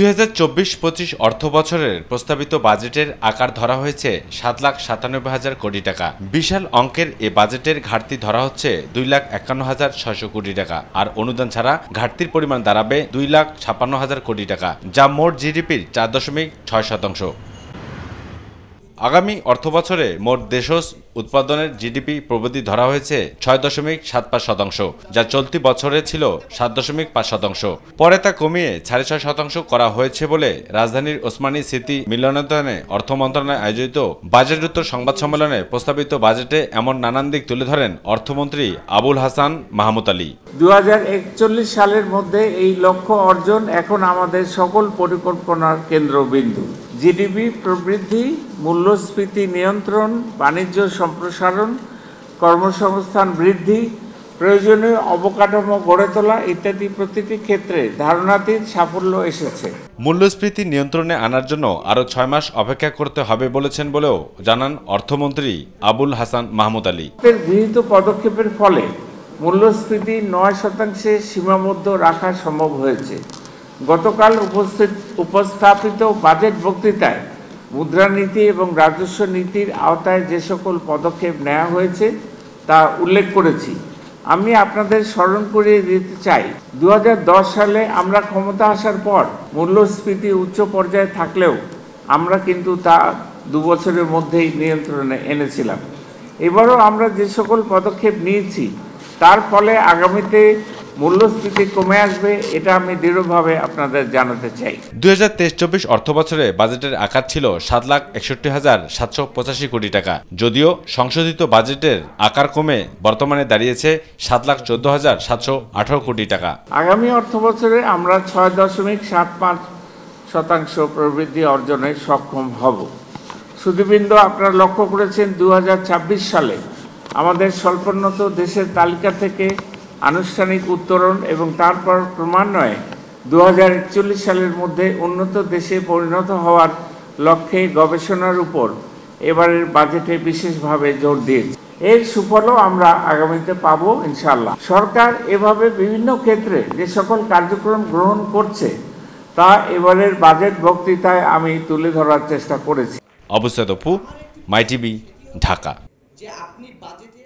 দুই হাজার চব্বিশ পঁচিশ অর্থ বছরের প্রস্তাবিত বাজেটের আকার ধরা হয়েছে সাত লাখ সাতানব্বই হাজার কোটি টাকা বিশাল অঙ্কের এ বাজেটের ঘাটতি ধরা হচ্ছে দুই লাখ একান্ন হাজার ছয়শ কোটি টাকা আর অনুদান ছাড়া ঘাটতির পরিমাণ দাঁড়াবে দুই লাখ ছাপান্ন হাজার কোটি টাকা যা মোট জিডিপির চার দশমিক ছয় শতাংশ আগামী অর্থ বছরে মোট দেশজ উৎপাদনের জিডিপি প্রবৃদ্ধি ধরা হয়েছে ছয় দশমিক সাত পাঁচ শতাংশ যা চলতি বছরে ছিল সাত দশমিক পাঁচ শতাংশ পরে তা কমিয়ে সাড়ে ছয় শতাংশ করা হয়েছে বলে রাজধানীর ওসমানী স্মৃতি মিলনায়তনে অর্থ মন্ত্রণালয় আয়োজিত বাজেট উত্তর সংবাদ সম্মেলনে প্রস্তাবিত বাজেটে এমন নানান দিক তুলে ধরেন অর্থমন্ত্রী আবুল হাসান মাহমুদ আলী দু সালের মধ্যে এই লক্ষ্য অর্জন এখন আমাদের সকল পরিকল্পনার কেন্দ্রবিন্দু জিডিপি প্রবৃদ্ধি মূল্যস্ফীতি নিয়ন্ত্রণ বাণিজ্য সম্প্রসারণ কর্মসংস্থান বৃদ্ধি প্রয়োজনীয় অবকাঠামো গড়ে তোলা ইত্যাদি প্রতিটি ক্ষেত্রে ধারণাতীত সাফল্য এসেছে মূল্যস্ফীতি নিয়ন্ত্রণে আনার জন্য আরও ছয় মাস অপেক্ষা করতে হবে বলেছেন বলেও জানান অর্থমন্ত্রী আবুল হাসান মাহমুদ আলী গৃহীত পদক্ষেপের ফলে মূল্যস্ফীতি নয় শতাংশে সীমাবদ্ধ রাখা সম্ভব হয়েছে গতকাল উপস্থিত উপস্থাপিত বাজেট বক্তৃতায় মুদ্রানীতি এবং রাজস্ব নীতির আওতায় যে সকল পদক্ষেপ নেওয়া হয়েছে তা উল্লেখ করেছি আমি আপনাদের স্মরণ করিয়ে দিতে চাই দু সালে আমরা ক্ষমতা আসার পর মূল্যস্ফীতি উচ্চ পর্যায়ে থাকলেও আমরা কিন্তু তা দু বছরের মধ্যেই নিয়ন্ত্রণে এনেছিলাম এবারও আমরা যে সকল পদক্ষেপ নিয়েছি তার ফলে আগামীতে মূল্যস্ফীতি কমে আসবে এটা আমি দৃঢ়ভাবে আপনাদের জানাতে চাই দুই হাজার চব্বিশ অর্থ বছরে বাজেটের আকার ছিল সাত লাখ একষট্টি হাজার সাতশো পঁচাশি কোটি টাকা যদিও সংশোধিত বাজেটের আকার কমে বর্তমানে দাঁড়িয়েছে সাত লাখ চোদ্দ হাজার সাতশো আঠারো কোটি টাকা আগামী অর্থ বছরে আমরা ছয় দশমিক সাত পাঁচ শতাংশ প্রবৃদ্ধি অর্জনে সক্ষম হব সুদীবৃন্দ আপনারা লক্ষ্য করেছেন দু সালে আমাদের স্বল্পোন্নত দেশের তালিকা থেকে আনুষ্ঠানিক উত্তরণ এবং তারপর ক্রমান্বয়ে দু সালের মধ্যে উন্নত দেশে পরিণত হওয়ার লক্ষ্যে গবেষণার উপর এবারের বাজেটে বিশেষভাবে জোর দিয়েছে এর সুফলও আমরা আগামীতে পাব ইনশাল্লাহ সরকার এভাবে বিভিন্ন ক্ষেত্রে যে সকল কার্যক্রম গ্রহণ করছে তা এবারের বাজেট বক্তৃতায় আমি তুলে ধরার চেষ্টা করেছি অবস্থা তপু ঢাকা যে আপনি বাজেট